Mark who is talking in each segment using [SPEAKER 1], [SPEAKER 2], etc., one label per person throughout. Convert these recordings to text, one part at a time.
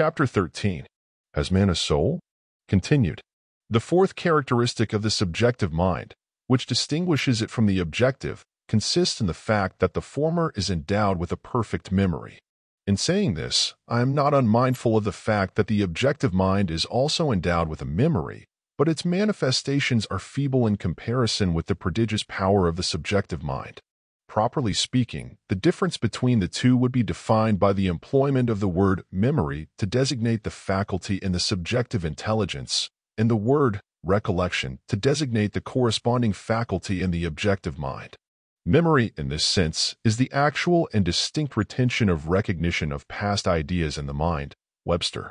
[SPEAKER 1] Chapter 13 Has Man a Soul? Continued. The fourth characteristic of the subjective mind, which distinguishes it from the objective, consists in the fact that the former is endowed with a perfect memory. In saying this, I am not unmindful of the fact that the objective mind is also endowed with a memory, but its manifestations are feeble in comparison with the prodigious power of the subjective mind. Properly speaking, the difference between the two would be defined by the employment of the word memory to designate the faculty in the subjective intelligence, and the word recollection to designate the corresponding faculty in the objective mind. Memory, in this sense, is the actual and distinct retention of recognition of past ideas in the mind, Webster.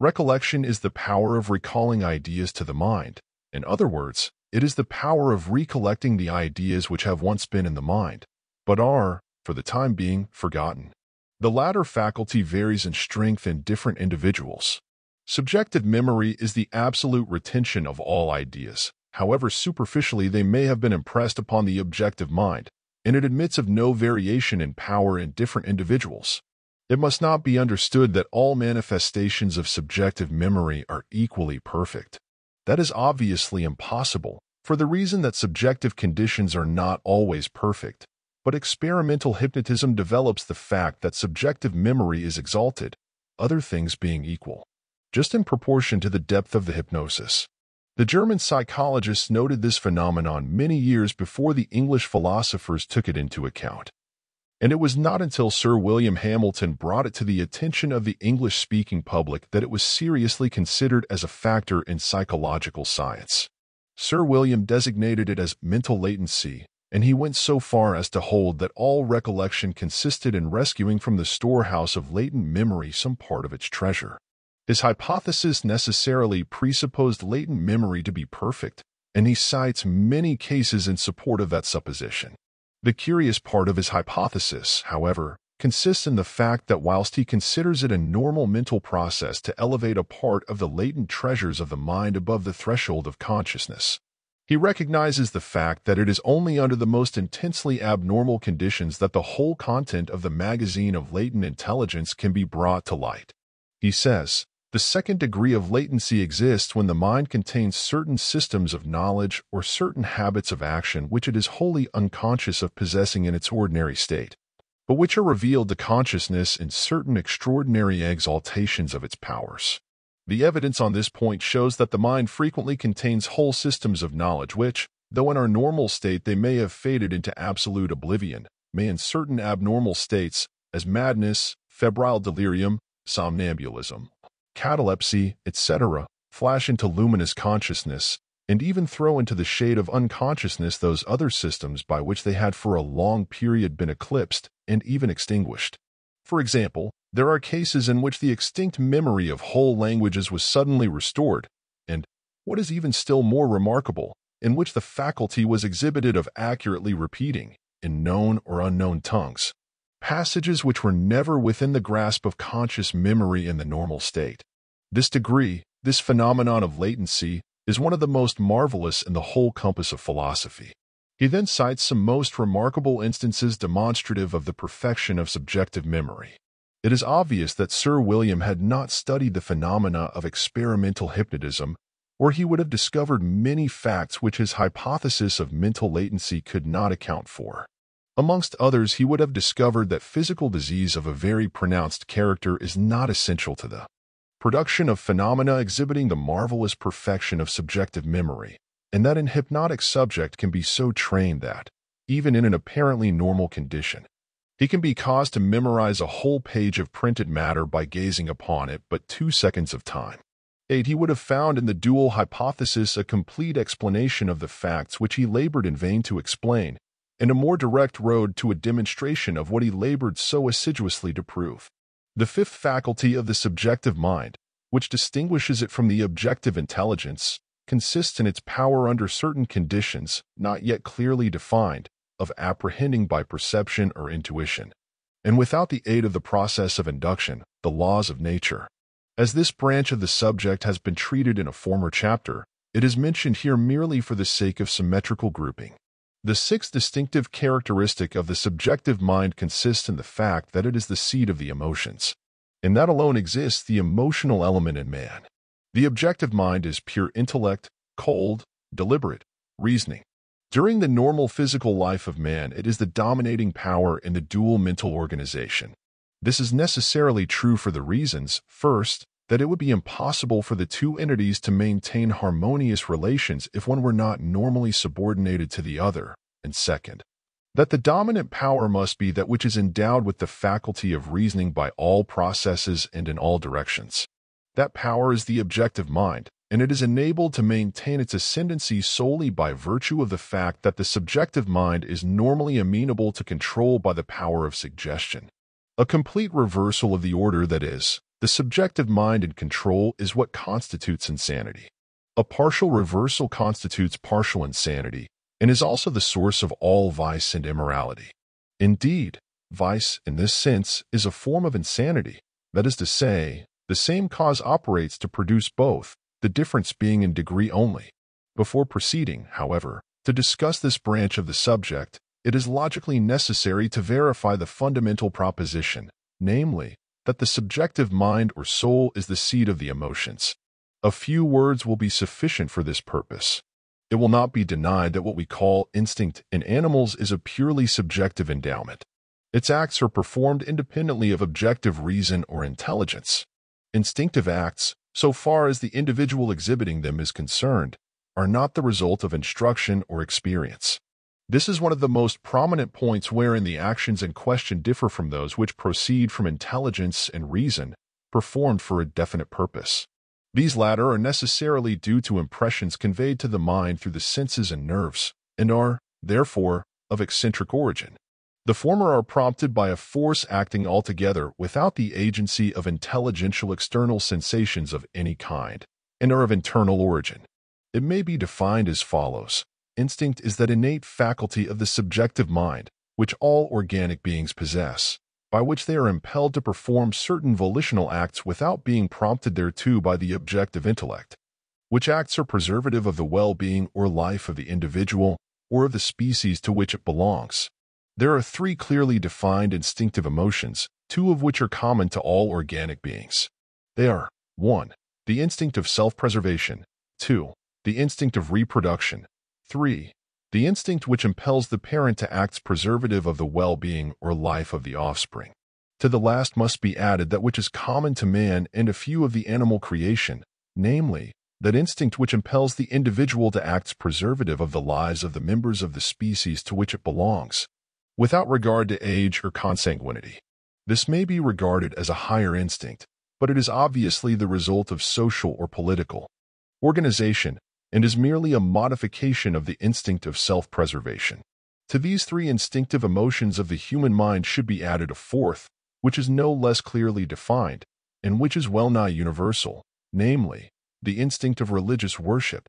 [SPEAKER 1] Recollection is the power of recalling ideas to the mind. In other words, it is the power of recollecting the ideas which have once been in the mind but are, for the time being, forgotten. The latter faculty varies in strength in different individuals. Subjective memory is the absolute retention of all ideas, however superficially they may have been impressed upon the objective mind, and it admits of no variation in power in different individuals. It must not be understood that all manifestations of subjective memory are equally perfect. That is obviously impossible, for the reason that subjective conditions are not always perfect, but experimental hypnotism develops the fact that subjective memory is exalted, other things being equal, just in proportion to the depth of the hypnosis. The German psychologists noted this phenomenon many years before the English philosophers took it into account. And it was not until Sir William Hamilton brought it to the attention of the English-speaking public that it was seriously considered as a factor in psychological science. Sir William designated it as mental latency, and he went so far as to hold that all recollection consisted in rescuing from the storehouse of latent memory some part of its treasure. His hypothesis necessarily presupposed latent memory to be perfect, and he cites many cases in support of that supposition. The curious part of his hypothesis, however, consists in the fact that whilst he considers it a normal mental process to elevate a part of the latent treasures of the mind above the threshold of consciousness, he recognizes the fact that it is only under the most intensely abnormal conditions that the whole content of the magazine of latent intelligence can be brought to light. He says, the second degree of latency exists when the mind contains certain systems of knowledge or certain habits of action which it is wholly unconscious of possessing in its ordinary state, but which are revealed to consciousness in certain extraordinary exaltations of its powers. The evidence on this point shows that the mind frequently contains whole systems of knowledge which, though in our normal state they may have faded into absolute oblivion, may in certain abnormal states, as madness, febrile delirium, somnambulism, catalepsy, etc., flash into luminous consciousness, and even throw into the shade of unconsciousness those other systems by which they had for a long period been eclipsed and even extinguished. For example, there are cases in which the extinct memory of whole languages was suddenly restored, and, what is even still more remarkable, in which the faculty was exhibited of accurately repeating, in known or unknown tongues, passages which were never within the grasp of conscious memory in the normal state. This degree, this phenomenon of latency, is one of the most marvelous in the whole compass of philosophy. He then cites some most remarkable instances demonstrative of the perfection of subjective memory. It is obvious that Sir William had not studied the phenomena of experimental hypnotism, or he would have discovered many facts which his hypothesis of mental latency could not account for. Amongst others, he would have discovered that physical disease of a very pronounced character is not essential to the production of phenomena exhibiting the marvelous perfection of subjective memory and that an hypnotic subject can be so trained that, even in an apparently normal condition, he can be caused to memorize a whole page of printed matter by gazing upon it but two seconds of time. 8. He would have found in the dual hypothesis a complete explanation of the facts which he labored in vain to explain, and a more direct road to a demonstration of what he labored so assiduously to prove. The fifth faculty of the subjective mind, which distinguishes it from the objective intelligence, consists in its power under certain conditions, not yet clearly defined, of apprehending by perception or intuition, and without the aid of the process of induction, the laws of nature. As this branch of the subject has been treated in a former chapter, it is mentioned here merely for the sake of symmetrical grouping. The sixth distinctive characteristic of the subjective mind consists in the fact that it is the seat of the emotions. And that alone exists the emotional element in man. The objective mind is pure intellect, cold, deliberate, reasoning. During the normal physical life of man, it is the dominating power in the dual mental organization. This is necessarily true for the reasons, first, that it would be impossible for the two entities to maintain harmonious relations if one were not normally subordinated to the other, and second, that the dominant power must be that which is endowed with the faculty of reasoning by all processes and in all directions. That power is the objective mind, and it is enabled to maintain its ascendancy solely by virtue of the fact that the subjective mind is normally amenable to control by the power of suggestion. A complete reversal of the order that is, the subjective mind in control is what constitutes insanity. A partial reversal constitutes partial insanity and is also the source of all vice and immorality. Indeed, vice, in this sense, is a form of insanity, that is to say, the same cause operates to produce both, the difference being in degree only. Before proceeding, however, to discuss this branch of the subject, it is logically necessary to verify the fundamental proposition, namely, that the subjective mind or soul is the seat of the emotions. A few words will be sufficient for this purpose. It will not be denied that what we call instinct in animals is a purely subjective endowment. Its acts are performed independently of objective reason or intelligence. Instinctive acts, so far as the individual exhibiting them is concerned, are not the result of instruction or experience. This is one of the most prominent points wherein the actions in question differ from those which proceed from intelligence and reason, performed for a definite purpose. These latter are necessarily due to impressions conveyed to the mind through the senses and nerves, and are, therefore, of eccentric origin. The former are prompted by a force acting altogether without the agency of intelligential external sensations of any kind, and are of internal origin. It may be defined as follows. Instinct is that innate faculty of the subjective mind, which all organic beings possess, by which they are impelled to perform certain volitional acts without being prompted thereto by the objective intellect, which acts are preservative of the well-being or life of the individual or of the species to which it belongs. There are three clearly defined instinctive emotions, two of which are common to all organic beings. They are 1. The instinct of self-preservation, 2. The instinct of reproduction, 3. The instinct which impels the parent to acts preservative of the well-being or life of the offspring. To the last must be added that which is common to man and a few of the animal creation, namely, that instinct which impels the individual to acts preservative of the lives of the members of the species to which it belongs without regard to age or consanguinity. This may be regarded as a higher instinct, but it is obviously the result of social or political organization and is merely a modification of the instinct of self-preservation. To these three instinctive emotions of the human mind should be added a fourth, which is no less clearly defined, and which is well-nigh universal, namely, the instinct of religious worship.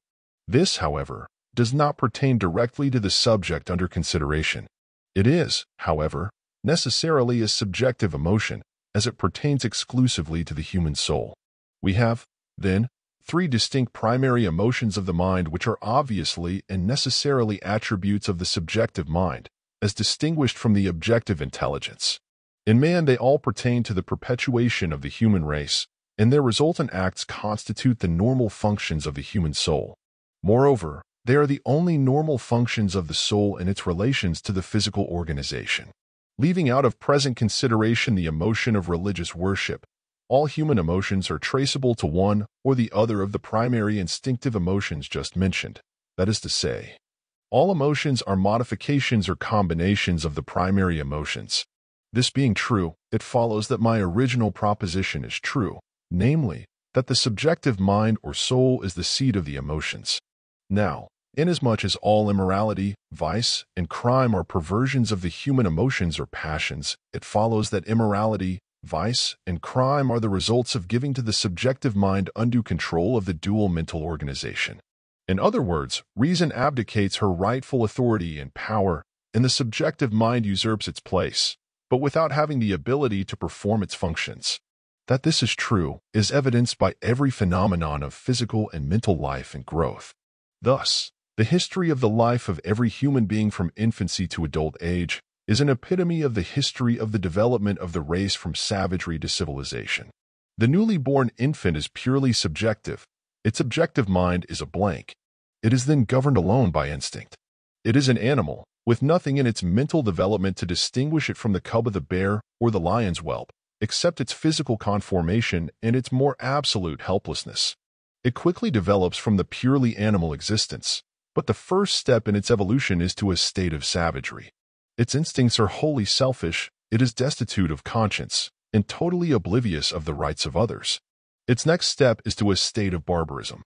[SPEAKER 1] This, however, does not pertain directly to the subject under consideration. It is, however, necessarily a subjective emotion, as it pertains exclusively to the human soul. We have, then, three distinct primary emotions of the mind which are obviously and necessarily attributes of the subjective mind, as distinguished from the objective intelligence. In man, they all pertain to the perpetuation of the human race, and their resultant acts constitute the normal functions of the human soul. Moreover, they are the only normal functions of the soul in its relations to the physical organization. Leaving out of present consideration the emotion of religious worship, all human emotions are traceable to one or the other of the primary instinctive emotions just mentioned. That is to say, all emotions are modifications or combinations of the primary emotions. This being true, it follows that my original proposition is true, namely, that the subjective mind or soul is the seat of the emotions. Now, inasmuch as all immorality, vice, and crime are perversions of the human emotions or passions, it follows that immorality, vice, and crime are the results of giving to the subjective mind undue control of the dual mental organization. In other words, reason abdicates her rightful authority and power, and the subjective mind usurps its place, but without having the ability to perform its functions. That this is true is evidenced by every phenomenon of physical and mental life and growth. Thus, the history of the life of every human being from infancy to adult age is an epitome of the history of the development of the race from savagery to civilization. The newly born infant is purely subjective. Its objective mind is a blank. It is then governed alone by instinct. It is an animal, with nothing in its mental development to distinguish it from the cub of the bear or the lion's whelp, except its physical conformation and its more absolute helplessness. It quickly develops from the purely animal existence, but the first step in its evolution is to a state of savagery. Its instincts are wholly selfish, it is destitute of conscience, and totally oblivious of the rights of others. Its next step is to a state of barbarism.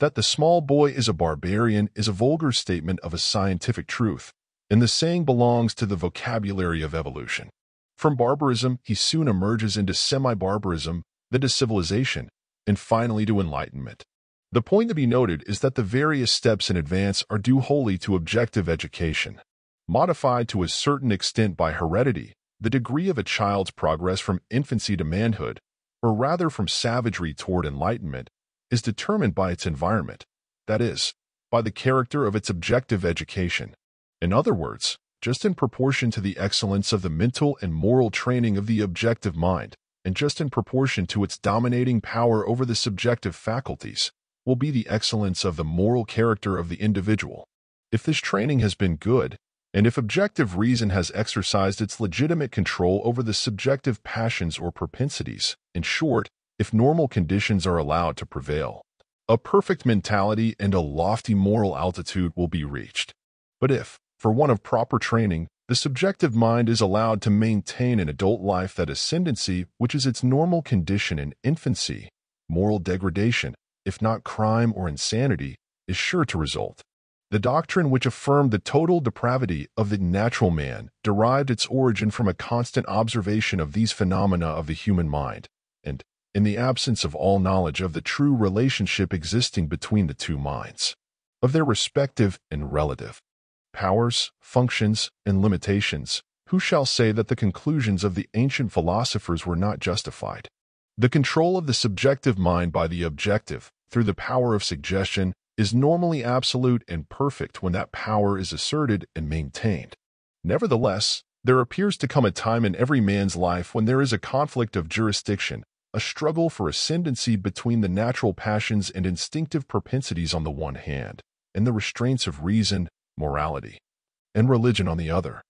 [SPEAKER 1] That the small boy is a barbarian is a vulgar statement of a scientific truth, and the saying belongs to the vocabulary of evolution. From barbarism, he soon emerges into semi-barbarism, then to civilization, and finally to enlightenment. The point to be noted is that the various steps in advance are due wholly to objective education, modified to a certain extent by heredity, the degree of a child's progress from infancy to manhood, or rather from savagery toward enlightenment, is determined by its environment, that is, by the character of its objective education. In other words, just in proportion to the excellence of the mental and moral training of the objective mind, and just in proportion to its dominating power over the subjective faculties, will be the excellence of the moral character of the individual. If this training has been good, and if objective reason has exercised its legitimate control over the subjective passions or propensities, in short, if normal conditions are allowed to prevail, a perfect mentality and a lofty moral altitude will be reached. But if, for want of proper training, the subjective mind is allowed to maintain in adult life that ascendancy which is its normal condition in infancy, moral degradation, if not crime or insanity, is sure to result. The doctrine which affirmed the total depravity of the natural man derived its origin from a constant observation of these phenomena of the human mind, and in the absence of all knowledge of the true relationship existing between the two minds, of their respective and relative powers, functions, and limitations, who shall say that the conclusions of the ancient philosophers were not justified? The control of the subjective mind by the objective, through the power of suggestion is normally absolute and perfect when that power is asserted and maintained. Nevertheless, there appears to come a time in every man's life when there is a conflict of jurisdiction, a struggle for ascendancy between the natural passions and instinctive propensities on the one hand, and the restraints of reason, morality, and religion on the other.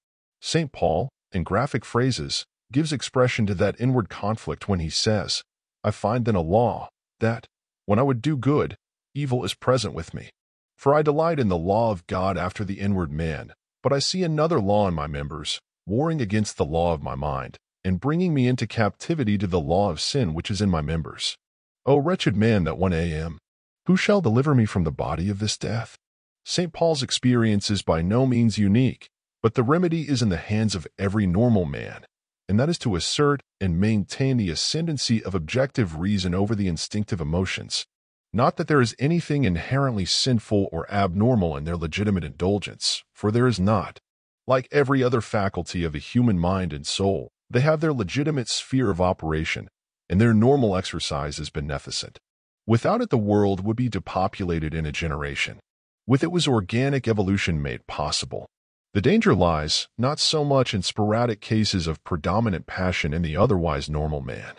[SPEAKER 1] St. Paul, in graphic phrases, gives expression to that inward conflict when he says, I find then a law, that, when I would do good, evil is present with me. For I delight in the law of God after the inward man, but I see another law in my members, warring against the law of my mind, and bringing me into captivity to the law of sin which is in my members. O wretched man that one I am, who shall deliver me from the body of this death? St. Paul's experience is by no means unique, but the remedy is in the hands of every normal man, and that is to assert and maintain the ascendancy of objective reason over the instinctive emotions. Not that there is anything inherently sinful or abnormal in their legitimate indulgence, for there is not. Like every other faculty of the human mind and soul, they have their legitimate sphere of operation, and their normal exercise is beneficent. Without it, the world would be depopulated in a generation. With it was organic evolution made possible. The danger lies not so much in sporadic cases of predominant passion in the otherwise normal man,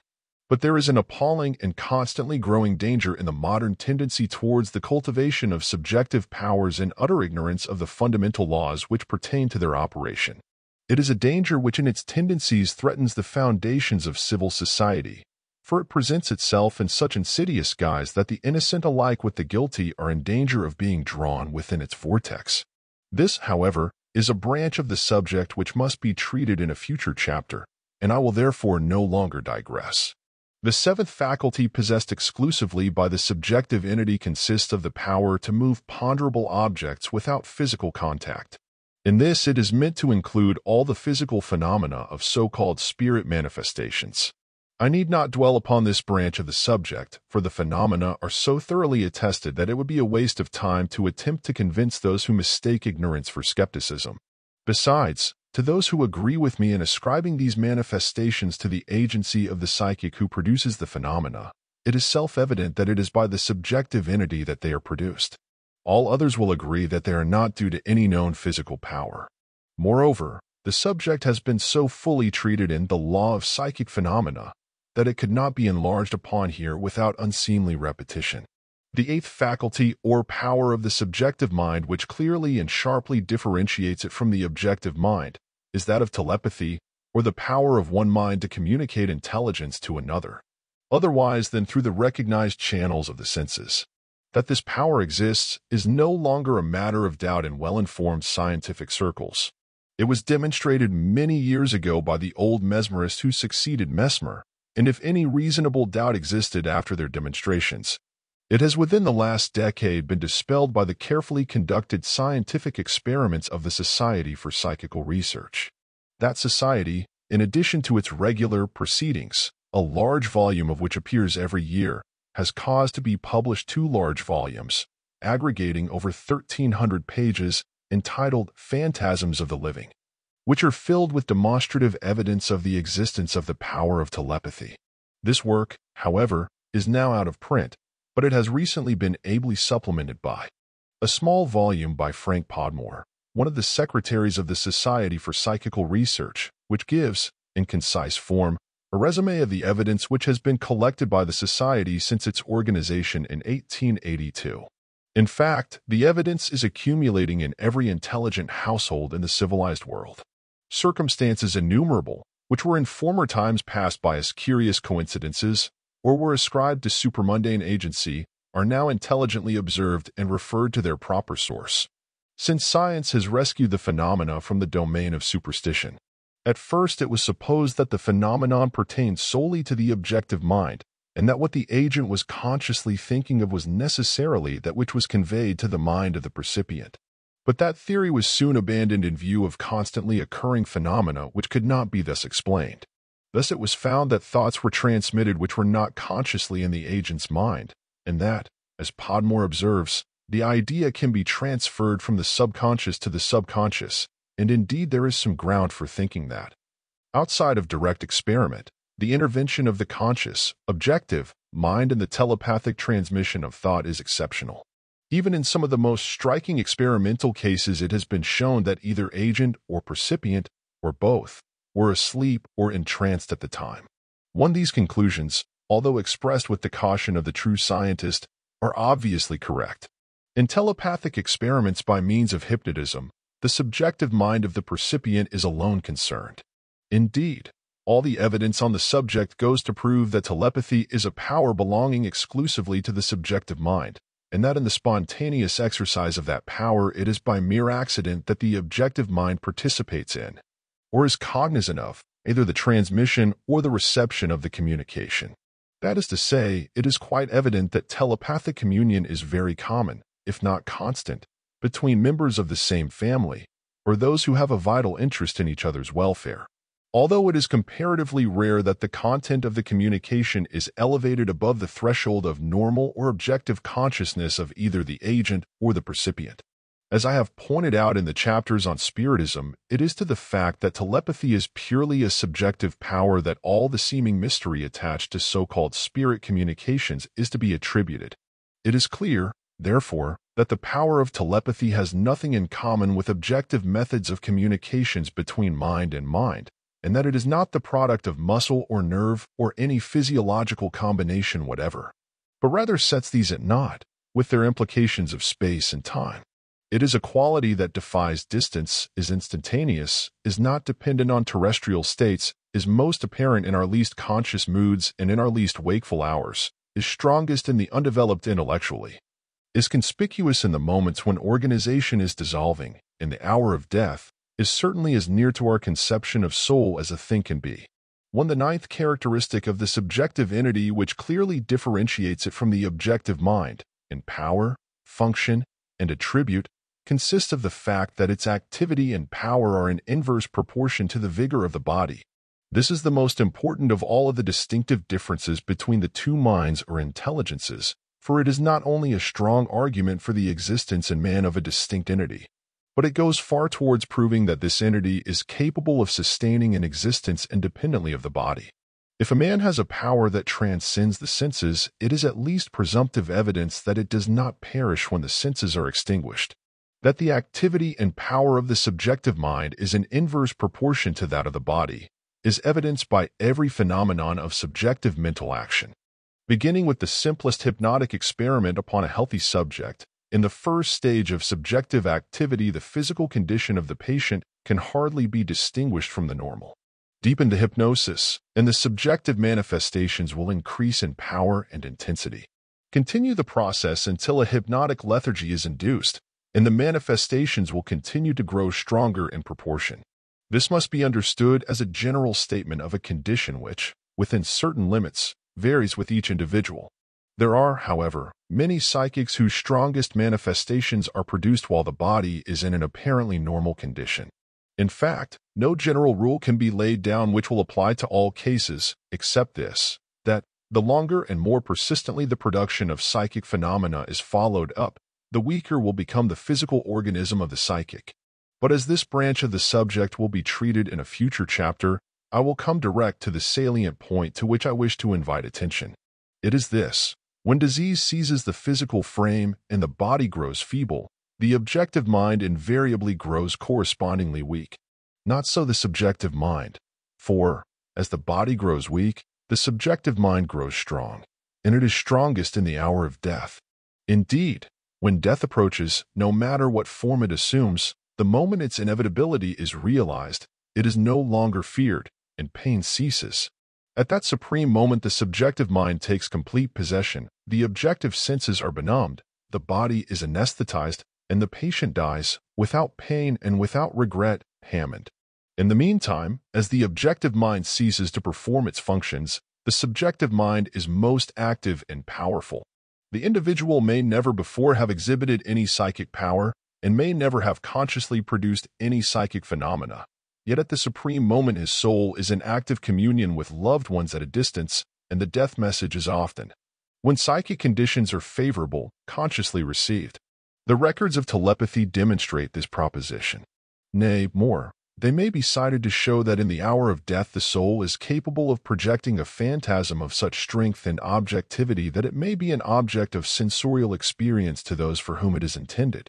[SPEAKER 1] but there is an appalling and constantly growing danger in the modern tendency towards the cultivation of subjective powers and utter ignorance of the fundamental laws which pertain to their operation. It is a danger which in its tendencies threatens the foundations of civil society, for it presents itself in such insidious guise that the innocent alike with the guilty are in danger of being drawn within its vortex. This, however, is a branch of the subject which must be treated in a future chapter, and I will therefore no longer digress. The seventh faculty possessed exclusively by the subjective entity consists of the power to move ponderable objects without physical contact. In this, it is meant to include all the physical phenomena of so-called spirit manifestations. I need not dwell upon this branch of the subject, for the phenomena are so thoroughly attested that it would be a waste of time to attempt to convince those who mistake ignorance for skepticism. Besides, to those who agree with me in ascribing these manifestations to the agency of the psychic who produces the phenomena, it is self-evident that it is by the subjective entity that they are produced. All others will agree that they are not due to any known physical power. Moreover, the subject has been so fully treated in The Law of Psychic Phenomena that it could not be enlarged upon here without unseemly repetition. The eighth faculty or power of the subjective mind which clearly and sharply differentiates it from the objective mind is that of telepathy or the power of one mind to communicate intelligence to another, otherwise than through the recognized channels of the senses. That this power exists is no longer a matter of doubt in well-informed scientific circles. It was demonstrated many years ago by the old mesmerist who succeeded Mesmer, and if any reasonable doubt existed after their demonstrations, it has within the last decade been dispelled by the carefully conducted scientific experiments of the Society for Psychical Research. That society, in addition to its regular proceedings, a large volume of which appears every year, has caused to be published two large volumes, aggregating over 1,300 pages, entitled Phantasms of the Living which are filled with demonstrative evidence of the existence of the power of telepathy. This work, however, is now out of print, but it has recently been ably supplemented by a small volume by Frank Podmore, one of the secretaries of the Society for Psychical Research, which gives, in concise form, a resume of the evidence which has been collected by the Society since its organization in 1882. In fact, the evidence is accumulating in every intelligent household in the civilized world circumstances innumerable, which were in former times passed by as curious coincidences or were ascribed to supermundane agency, are now intelligently observed and referred to their proper source. Since science has rescued the phenomena from the domain of superstition, at first it was supposed that the phenomenon pertained solely to the objective mind, and that what the agent was consciously thinking of was necessarily that which was conveyed to the mind of the percipient. But that theory was soon abandoned in view of constantly occurring phenomena which could not be thus explained. Thus it was found that thoughts were transmitted which were not consciously in the agent's mind, and that, as Podmore observes, the idea can be transferred from the subconscious to the subconscious, and indeed there is some ground for thinking that. Outside of direct experiment, the intervention of the conscious, objective, mind in the telepathic transmission of thought is exceptional. Even in some of the most striking experimental cases, it has been shown that either agent or percipient, or both, were asleep or entranced at the time. One, these conclusions, although expressed with the caution of the true scientist, are obviously correct. In telepathic experiments by means of hypnotism, the subjective mind of the percipient is alone concerned. Indeed, all the evidence on the subject goes to prove that telepathy is a power belonging exclusively to the subjective mind, and that in the spontaneous exercise of that power it is by mere accident that the objective mind participates in, or is cognizant of, either the transmission or the reception of the communication. That is to say, it is quite evident that telepathic communion is very common, if not constant, between members of the same family, or those who have a vital interest in each other's welfare. Although it is comparatively rare that the content of the communication is elevated above the threshold of normal or objective consciousness of either the agent or the percipient. As I have pointed out in the chapters on Spiritism, it is to the fact that telepathy is purely a subjective power that all the seeming mystery attached to so-called spirit communications is to be attributed. It is clear, therefore, that the power of telepathy has nothing in common with objective methods of communications between mind and mind and that it is not the product of muscle or nerve or any physiological combination whatever, but rather sets these at naught, with their implications of space and time. It is a quality that defies distance, is instantaneous, is not dependent on terrestrial states, is most apparent in our least conscious moods and in our least wakeful hours, is strongest in the undeveloped intellectually, is conspicuous in the moments when organization is dissolving, in the hour of death, is certainly as near to our conception of soul as a thing can be. One, the ninth characteristic of the subjective entity which clearly differentiates it from the objective mind, in power, function, and attribute, consists of the fact that its activity and power are in inverse proportion to the vigor of the body. This is the most important of all of the distinctive differences between the two minds or intelligences, for it is not only a strong argument for the existence in man of a distinct entity, but it goes far towards proving that this entity is capable of sustaining an existence independently of the body. If a man has a power that transcends the senses, it is at least presumptive evidence that it does not perish when the senses are extinguished, that the activity and power of the subjective mind is in inverse proportion to that of the body, is evidenced by every phenomenon of subjective mental action. Beginning with the simplest hypnotic experiment upon a healthy subject, in the first stage of subjective activity, the physical condition of the patient can hardly be distinguished from the normal. Deep into hypnosis, and the subjective manifestations will increase in power and intensity. Continue the process until a hypnotic lethargy is induced, and the manifestations will continue to grow stronger in proportion. This must be understood as a general statement of a condition which, within certain limits, varies with each individual. There are, however, many psychics whose strongest manifestations are produced while the body is in an apparently normal condition. In fact, no general rule can be laid down which will apply to all cases, except this, that the longer and more persistently the production of psychic phenomena is followed up, the weaker will become the physical organism of the psychic. But as this branch of the subject will be treated in a future chapter, I will come direct to the salient point to which I wish to invite attention. It is this. When disease seizes the physical frame and the body grows feeble, the objective mind invariably grows correspondingly weak. Not so the subjective mind. For, as the body grows weak, the subjective mind grows strong, and it is strongest in the hour of death. Indeed, when death approaches, no matter what form it assumes, the moment its inevitability is realized, it is no longer feared, and pain ceases. At that supreme moment, the subjective mind takes complete possession, the objective senses are benumbed, the body is anesthetized, and the patient dies without pain and without regret, Hammond. In the meantime, as the objective mind ceases to perform its functions, the subjective mind is most active and powerful. The individual may never before have exhibited any psychic power and may never have consciously produced any psychic phenomena. Yet at the supreme moment his soul is in active communion with loved ones at a distance, and the death message is often, when psychic conditions are favorable, consciously received. The records of telepathy demonstrate this proposition. Nay, more, they may be cited to show that in the hour of death the soul is capable of projecting a phantasm of such strength and objectivity that it may be an object of sensorial experience to those for whom it is intended.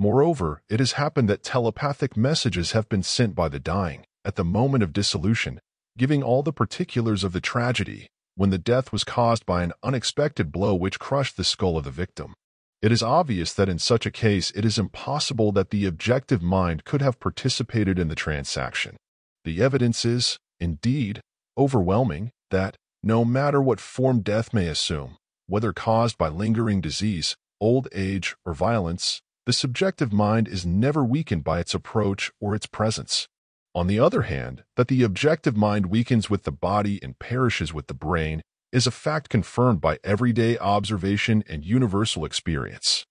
[SPEAKER 1] Moreover, it has happened that telepathic messages have been sent by the dying, at the moment of dissolution, giving all the particulars of the tragedy, when the death was caused by an unexpected blow which crushed the skull of the victim. It is obvious that in such a case it is impossible that the objective mind could have participated in the transaction. The evidence is, indeed, overwhelming that, no matter what form death may assume, whether caused by lingering disease, old age, or violence, the subjective mind is never weakened by its approach or its presence. On the other hand, that the objective mind weakens with the body and perishes with the brain is a fact confirmed by everyday observation and universal experience.